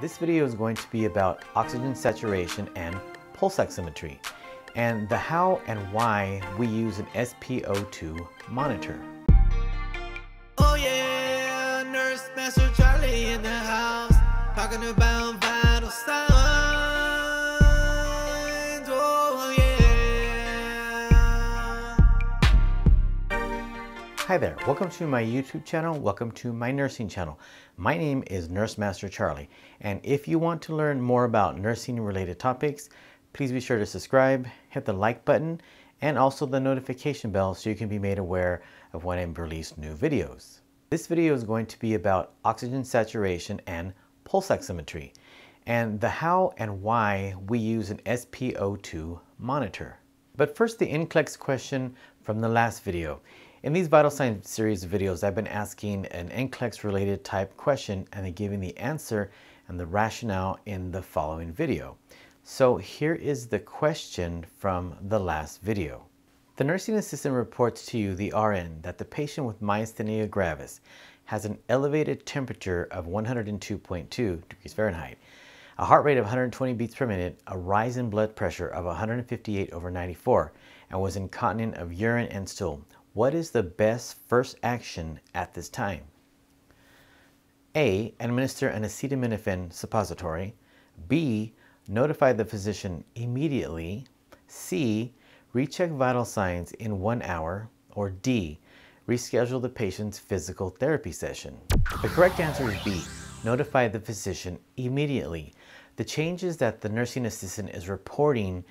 This video is going to be about oxygen saturation and pulse oximetry and the how and why we use an SpO2 monitor. Oh yeah, Nurse Master Charlie in the house, talking about Hi there, welcome to my YouTube channel, welcome to my nursing channel. My name is Nurse Master Charlie, and if you want to learn more about nursing related topics, please be sure to subscribe, hit the like button, and also the notification bell so you can be made aware of when I release new videos. This video is going to be about oxygen saturation and pulse oximetry, and the how and why we use an SpO2 monitor. But first the NCLEX question from the last video. In these Vital Signs series videos, I've been asking an NCLEX related type question and then giving the answer and the rationale in the following video. So here is the question from the last video. The nursing assistant reports to you, the RN, that the patient with myasthenia gravis has an elevated temperature of 102.2 degrees Fahrenheit, a heart rate of 120 beats per minute, a rise in blood pressure of 158 over 94, and was incontinent of urine and stool. What is the best first action at this time? A. Administer an acetaminophen suppository. B. Notify the physician immediately. C. Recheck vital signs in one hour. Or D. Reschedule the patient's physical therapy session. The correct answer is B. Notify the physician immediately. The changes that the nursing assistant is reporting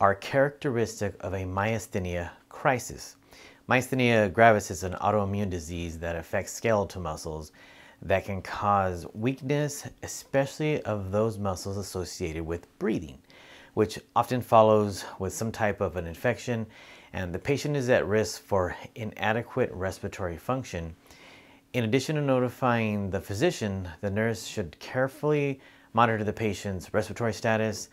are characteristic of a myasthenia crisis. Myasthenia gravis is an autoimmune disease that affects skeletal muscles that can cause weakness, especially of those muscles associated with breathing, which often follows with some type of an infection, and the patient is at risk for inadequate respiratory function. In addition to notifying the physician, the nurse should carefully monitor the patient's respiratory status.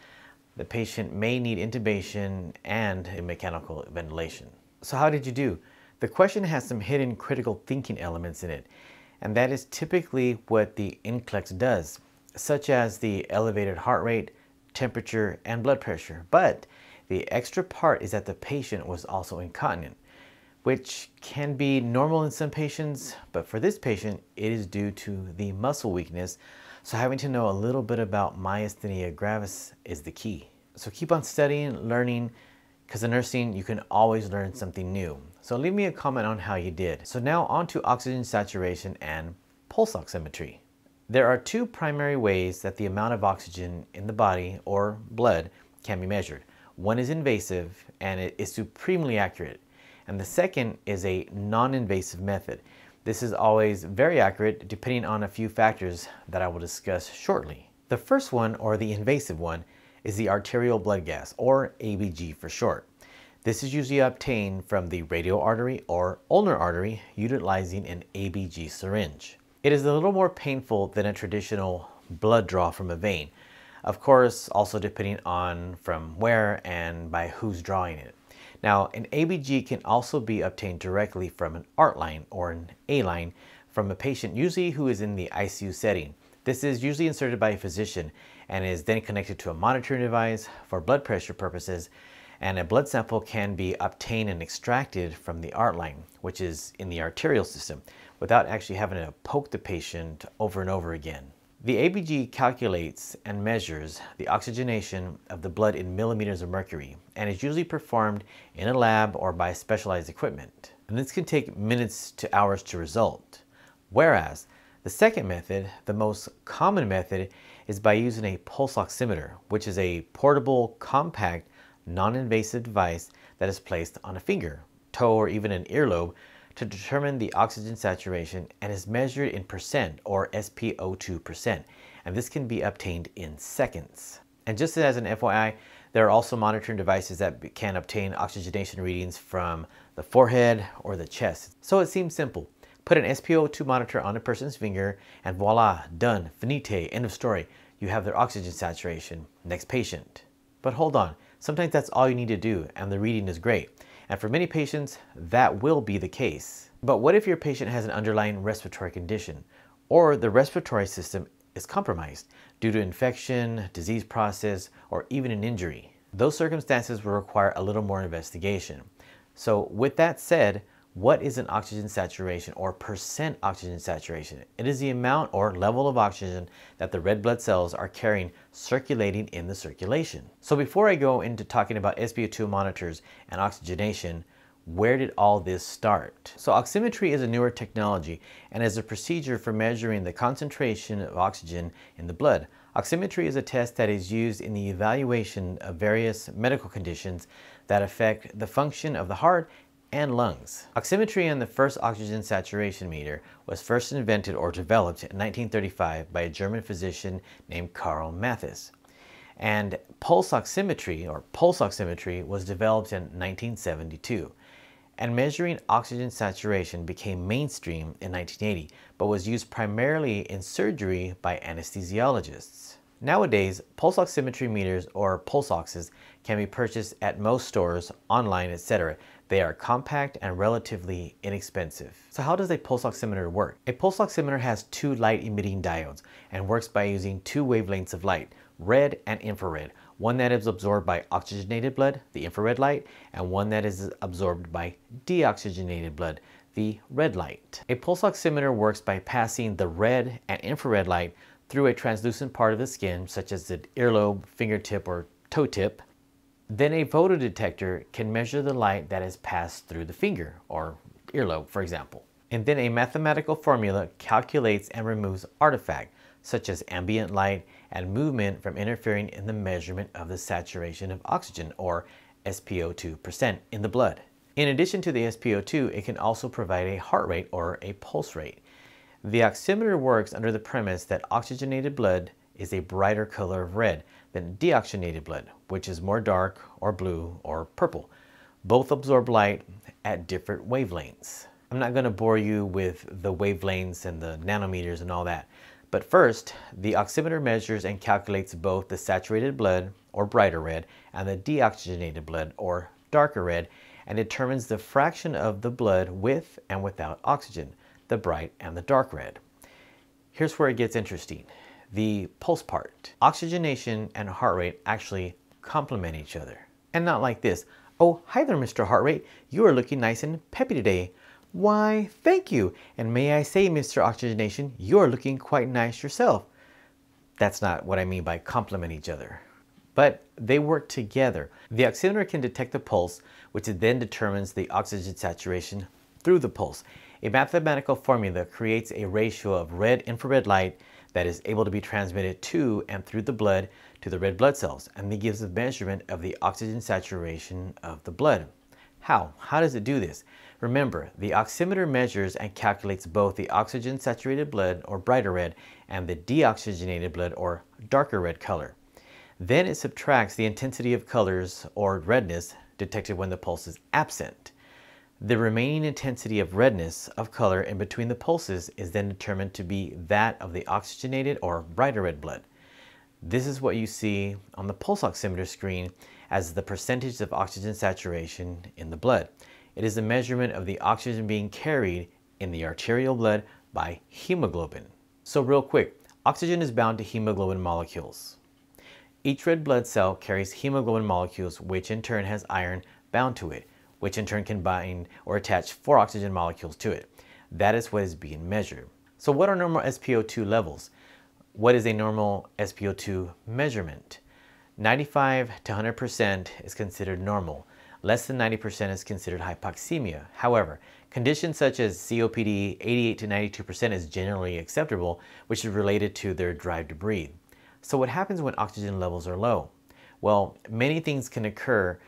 The patient may need intubation and mechanical ventilation. So how did you do? The question has some hidden critical thinking elements in it, and that is typically what the NCLEX does, such as the elevated heart rate, temperature, and blood pressure. But the extra part is that the patient was also incontinent, which can be normal in some patients, but for this patient, it is due to the muscle weakness. So having to know a little bit about myasthenia gravis is the key. So keep on studying, learning, because in nursing, you can always learn something new. So leave me a comment on how you did. So now on to oxygen saturation and pulse oximetry. There are two primary ways that the amount of oxygen in the body or blood can be measured. One is invasive and it is supremely accurate. And the second is a non-invasive method. This is always very accurate depending on a few factors that I will discuss shortly. The first one, or the invasive one, is the arterial blood gas, or ABG for short. This is usually obtained from the radial artery or ulnar artery utilizing an ABG syringe. It is a little more painful than a traditional blood draw from a vein, of course also depending on from where and by who's drawing it. Now an ABG can also be obtained directly from an ART line or an A line from a patient usually who is in the ICU setting. This is usually inserted by a physician and is then connected to a monitoring device for blood pressure purposes and a blood sample can be obtained and extracted from the line, which is in the arterial system, without actually having to poke the patient over and over again. The ABG calculates and measures the oxygenation of the blood in millimeters of mercury and is usually performed in a lab or by specialized equipment. And this can take minutes to hours to result. Whereas the second method, the most common method, is by using a pulse oximeter, which is a portable, compact, non-invasive device that is placed on a finger, toe, or even an earlobe to determine the oxygen saturation and is measured in percent or SpO2 percent, and this can be obtained in seconds. And just as an FYI, there are also monitoring devices that can obtain oxygenation readings from the forehead or the chest. So it seems simple, Put an SpO2 monitor on a person's finger and voila, done, finite, end of story. You have their oxygen saturation. Next patient. But hold on, sometimes that's all you need to do and the reading is great. And for many patients, that will be the case. But what if your patient has an underlying respiratory condition or the respiratory system is compromised due to infection, disease process, or even an injury? Those circumstances will require a little more investigation. So with that said, what is an oxygen saturation or percent oxygen saturation? It is the amount or level of oxygen that the red blood cells are carrying circulating in the circulation. So before I go into talking about SpO2 monitors and oxygenation, where did all this start? So oximetry is a newer technology and is a procedure for measuring the concentration of oxygen in the blood. Oximetry is a test that is used in the evaluation of various medical conditions that affect the function of the heart and lungs. Oximetry and the first oxygen saturation meter was first invented or developed in 1935 by a German physician named Karl Mathis. And pulse oximetry or pulse oximetry was developed in 1972 and measuring oxygen saturation became mainstream in 1980, but was used primarily in surgery by anesthesiologists. Nowadays, pulse oximetry meters or pulse oxes can be purchased at most stores, online, etc., they are compact and relatively inexpensive. So how does a pulse oximeter work? A pulse oximeter has two light emitting diodes and works by using two wavelengths of light, red and infrared, one that is absorbed by oxygenated blood, the infrared light, and one that is absorbed by deoxygenated blood, the red light. A pulse oximeter works by passing the red and infrared light through a translucent part of the skin, such as the earlobe, fingertip, or toe tip, then a photodetector can measure the light that has passed through the finger, or earlobe for example. And then a mathematical formula calculates and removes artifact, such as ambient light and movement from interfering in the measurement of the saturation of oxygen, or SpO2% in the blood. In addition to the SpO2, it can also provide a heart rate or a pulse rate. The oximeter works under the premise that oxygenated blood is a brighter color of red, than deoxygenated blood, which is more dark or blue or purple. Both absorb light at different wavelengths. I'm not going to bore you with the wavelengths and the nanometers and all that. But first, the oximeter measures and calculates both the saturated blood, or brighter red, and the deoxygenated blood, or darker red, and determines the fraction of the blood with and without oxygen, the bright and the dark red. Here's where it gets interesting the pulse part. Oxygenation and heart rate actually complement each other. And not like this. Oh, hi there, Mr. Heart Rate. You are looking nice and peppy today. Why, thank you. And may I say, Mr. Oxygenation, you are looking quite nice yourself. That's not what I mean by complement each other. But they work together. The oximeter can detect the pulse, which then determines the oxygen saturation through the pulse. A mathematical formula creates a ratio of red infrared light that is able to be transmitted to and through the blood to the red blood cells, and it gives a measurement of the oxygen saturation of the blood. How? How does it do this? Remember, the oximeter measures and calculates both the oxygen-saturated blood, or brighter red, and the deoxygenated blood, or darker red color. Then it subtracts the intensity of colors, or redness, detected when the pulse is absent. The remaining intensity of redness of color in between the pulses is then determined to be that of the oxygenated or brighter red blood. This is what you see on the pulse oximeter screen as the percentage of oxygen saturation in the blood. It is a measurement of the oxygen being carried in the arterial blood by hemoglobin. So real quick, oxygen is bound to hemoglobin molecules. Each red blood cell carries hemoglobin molecules, which in turn has iron bound to it which in turn can bind or attach four oxygen molecules to it. That is what is being measured. So what are normal SpO2 levels? What is a normal SpO2 measurement? 95 to 100% is considered normal. Less than 90% is considered hypoxemia. However, conditions such as COPD, 88 to 92% is generally acceptable, which is related to their drive to breathe. So what happens when oxygen levels are low? Well, many things can occur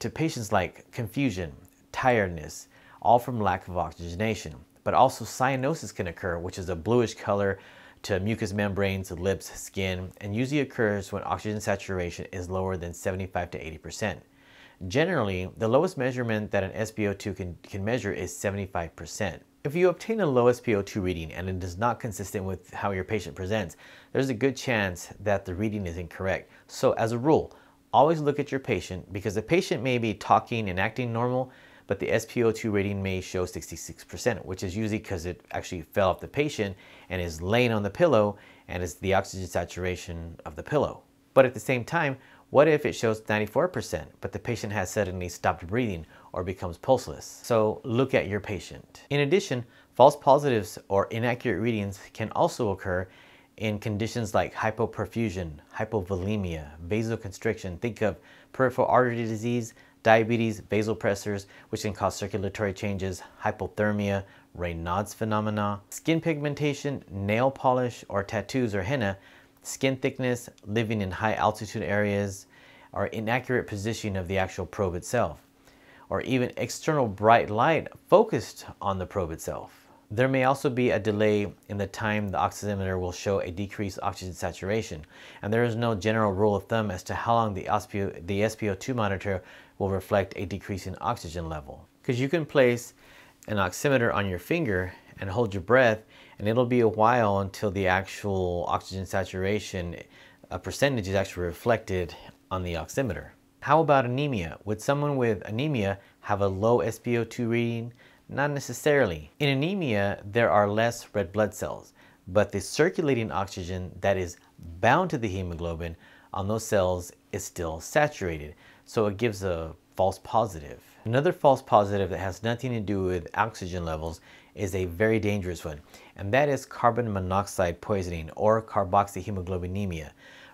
to patients like confusion, tiredness, all from lack of oxygenation. But also cyanosis can occur, which is a bluish color to mucous membranes, lips, skin, and usually occurs when oxygen saturation is lower than 75 to 80%. Generally, the lowest measurement that an SpO2 can, can measure is 75%. If you obtain a low SpO2 reading and it is not consistent with how your patient presents, there's a good chance that the reading is incorrect. So as a rule, Always look at your patient because the patient may be talking and acting normal, but the SpO2 rating may show 66%, which is usually because it actually fell off the patient and is laying on the pillow and is the oxygen saturation of the pillow. But at the same time, what if it shows 94%, but the patient has suddenly stopped breathing or becomes pulseless? So look at your patient. In addition, false positives or inaccurate readings can also occur in conditions like hypoperfusion, hypovolemia, vasoconstriction. Think of peripheral artery disease, diabetes, vasopressors, which can cause circulatory changes, hypothermia, Raynaud's phenomena, skin pigmentation, nail polish or tattoos or henna, skin thickness, living in high altitude areas, or inaccurate position of the actual probe itself, or even external bright light focused on the probe itself. There may also be a delay in the time the oximeter will show a decreased oxygen saturation, and there is no general rule of thumb as to how long the, SPO, the SpO2 monitor will reflect a decrease in oxygen level. Because you can place an oximeter on your finger and hold your breath, and it'll be a while until the actual oxygen saturation a uh, percentage is actually reflected on the oximeter. How about anemia? Would someone with anemia have a low SpO2 reading, not necessarily. In anemia, there are less red blood cells, but the circulating oxygen that is bound to the hemoglobin on those cells is still saturated, so it gives a false positive. Another false positive that has nothing to do with oxygen levels is a very dangerous one, and that is carbon monoxide poisoning or carboxyhemoglobinemia.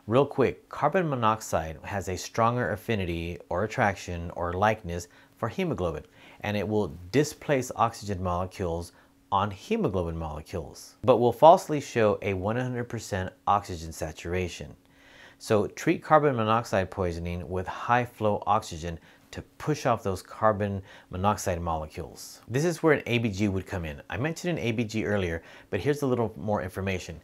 Real quick, carbon monoxide has a stronger affinity or attraction or likeness for hemoglobin and it will displace oxygen molecules on hemoglobin molecules, but will falsely show a 100% oxygen saturation. So treat carbon monoxide poisoning with high flow oxygen to push off those carbon monoxide molecules. This is where an ABG would come in. I mentioned an ABG earlier, but here's a little more information.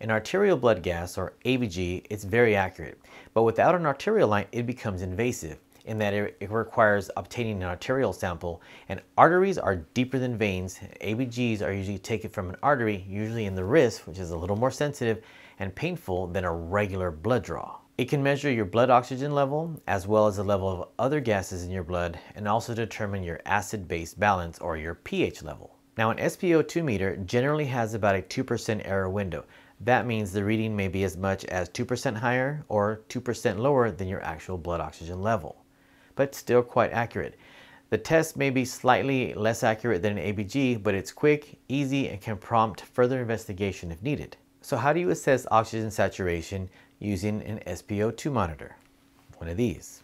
An arterial blood gas, or ABG, is very accurate, but without an arterial line, it becomes invasive in that it requires obtaining an arterial sample, and arteries are deeper than veins. ABGs are usually taken from an artery, usually in the wrist, which is a little more sensitive and painful than a regular blood draw. It can measure your blood oxygen level, as well as the level of other gases in your blood, and also determine your acid-base balance or your pH level. Now an SpO2 meter generally has about a 2% error window. That means the reading may be as much as 2% higher or 2% lower than your actual blood oxygen level but still quite accurate. The test may be slightly less accurate than an ABG, but it's quick, easy, and can prompt further investigation if needed. So how do you assess oxygen saturation using an SpO2 monitor? One of these.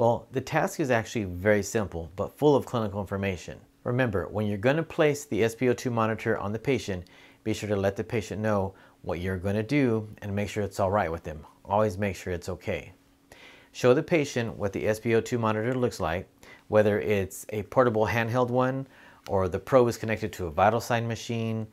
Well, the task is actually very simple, but full of clinical information. Remember, when you're gonna place the SpO2 monitor on the patient, be sure to let the patient know what you're gonna do and make sure it's all right with them. Always make sure it's okay. Show the patient what the SpO2 monitor looks like, whether it's a portable handheld one or the probe is connected to a vital sign machine.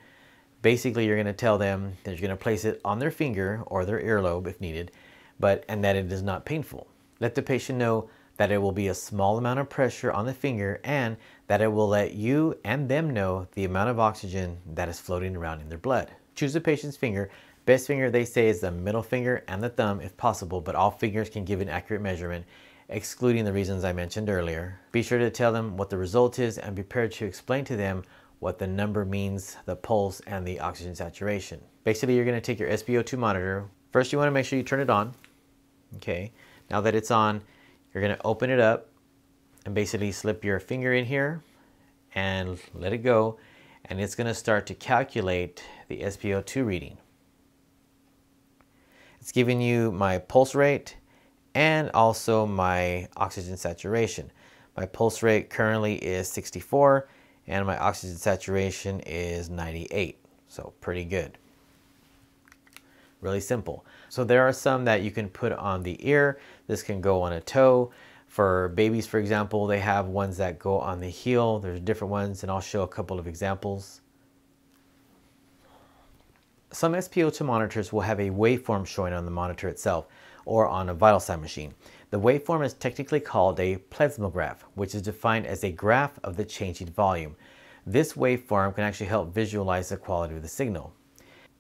Basically, you're gonna tell them that you're gonna place it on their finger or their earlobe if needed, but and that it is not painful. Let the patient know that it will be a small amount of pressure on the finger and that it will let you and them know the amount of oxygen that is floating around in their blood. Choose the patient's finger Best finger they say is the middle finger and the thumb if possible, but all fingers can give an accurate measurement, excluding the reasons I mentioned earlier. Be sure to tell them what the result is and prepare to explain to them what the number means, the pulse, and the oxygen saturation. Basically, you're gonna take your SpO2 monitor. First, you wanna make sure you turn it on. Okay, now that it's on, you're gonna open it up and basically slip your finger in here and let it go, and it's gonna start to calculate the SpO2 reading. It's giving you my pulse rate and also my oxygen saturation. My pulse rate currently is 64 and my oxygen saturation is 98. So pretty good. Really simple. So there are some that you can put on the ear. This can go on a toe. For babies, for example, they have ones that go on the heel. There's different ones and I'll show a couple of examples. Some SpO2 monitors will have a waveform showing on the monitor itself or on a vital sign machine. The waveform is technically called a plethysmograph, which is defined as a graph of the changing volume. This waveform can actually help visualize the quality of the signal.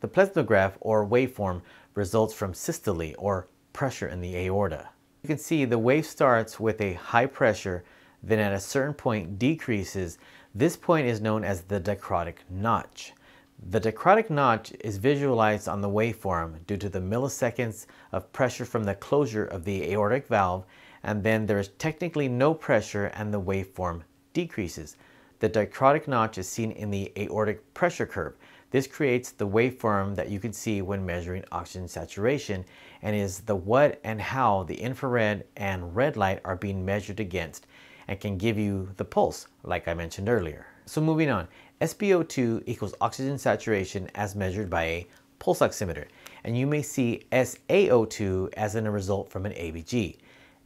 The plethysmograph or waveform results from systole or pressure in the aorta. You can see the wave starts with a high pressure, then at a certain point decreases. This point is known as the dichrotic notch. The dichrotic notch is visualized on the waveform due to the milliseconds of pressure from the closure of the aortic valve and then there is technically no pressure and the waveform decreases. The dichrotic notch is seen in the aortic pressure curve. This creates the waveform that you can see when measuring oxygen saturation and is the what and how the infrared and red light are being measured against and can give you the pulse like I mentioned earlier. So moving on, SpO2 equals oxygen saturation as measured by a pulse oximeter, and you may see SaO2 as in a result from an ABG.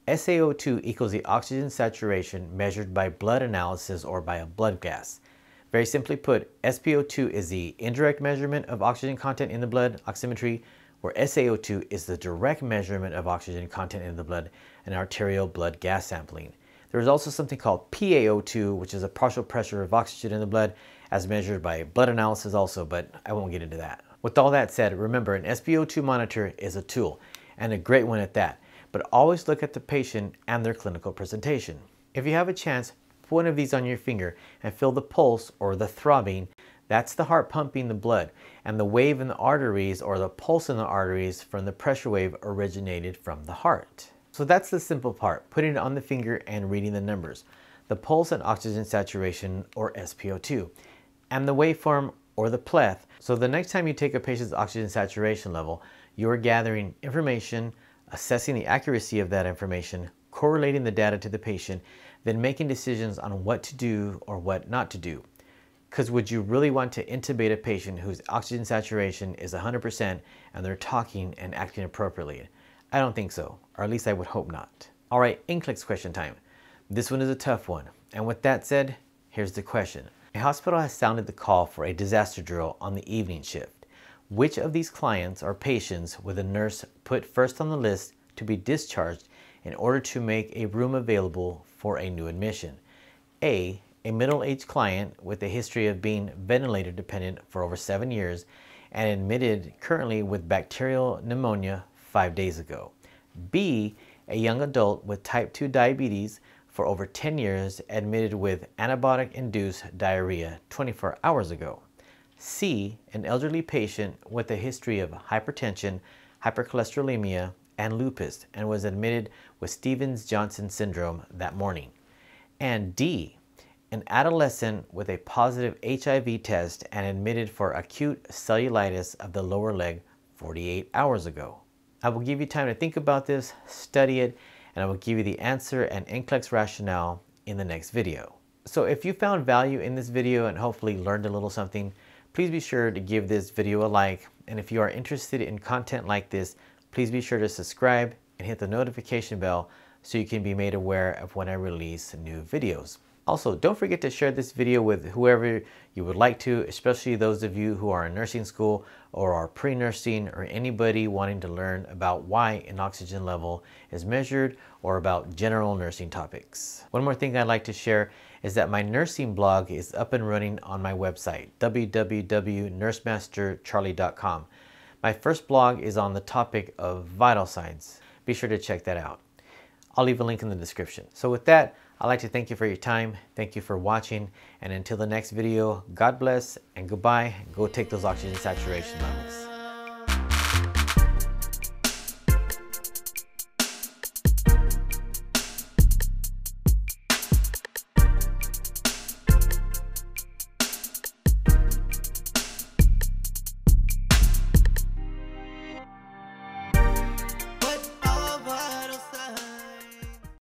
SaO2 equals the oxygen saturation measured by blood analysis or by a blood gas. Very simply put, SpO2 is the indirect measurement of oxygen content in the blood, oximetry, where SaO2 is the direct measurement of oxygen content in the blood and arterial blood gas sampling. There is also something called PaO2, which is a partial pressure of oxygen in the blood, as measured by blood analysis also, but I won't get into that. With all that said, remember an SpO2 monitor is a tool and a great one at that, but always look at the patient and their clinical presentation. If you have a chance, put one of these on your finger and feel the pulse or the throbbing. That's the heart pumping the blood and the wave in the arteries or the pulse in the arteries from the pressure wave originated from the heart. So that's the simple part, putting it on the finger and reading the numbers, the pulse and oxygen saturation or SpO2 and the waveform or the pleth. So the next time you take a patient's oxygen saturation level, you're gathering information, assessing the accuracy of that information, correlating the data to the patient, then making decisions on what to do or what not to do. Because would you really want to intubate a patient whose oxygen saturation is 100% and they're talking and acting appropriately? I don't think so, or at least I would hope not. All right, NCLEX question time. This one is a tough one. And with that said, here's the question. A hospital has sounded the call for a disaster drill on the evening shift. Which of these clients or patients would a nurse put first on the list to be discharged in order to make a room available for a new admission? A. A middle-aged client with a history of being ventilator dependent for over seven years and admitted currently with bacterial pneumonia five days ago. B. A young adult with type 2 diabetes for over 10 years admitted with antibiotic-induced diarrhea 24 hours ago. C, an elderly patient with a history of hypertension, hypercholesterolemia, and lupus and was admitted with Stevens-Johnson syndrome that morning. And D, an adolescent with a positive HIV test and admitted for acute cellulitis of the lower leg 48 hours ago. I will give you time to think about this, study it, and I will give you the answer and NCLEX rationale in the next video. So if you found value in this video and hopefully learned a little something, please be sure to give this video a like. And if you are interested in content like this, please be sure to subscribe and hit the notification bell so you can be made aware of when I release new videos. Also, don't forget to share this video with whoever you would like to, especially those of you who are in nursing school or are pre-nursing or anybody wanting to learn about why an oxygen level is measured or about general nursing topics. One more thing I'd like to share is that my nursing blog is up and running on my website, www.nursemastercharlie.com. My first blog is on the topic of vital signs. Be sure to check that out. I'll leave a link in the description. So with that, I'd like to thank you for your time. Thank you for watching. And until the next video, God bless and goodbye. Go take those oxygen saturation levels.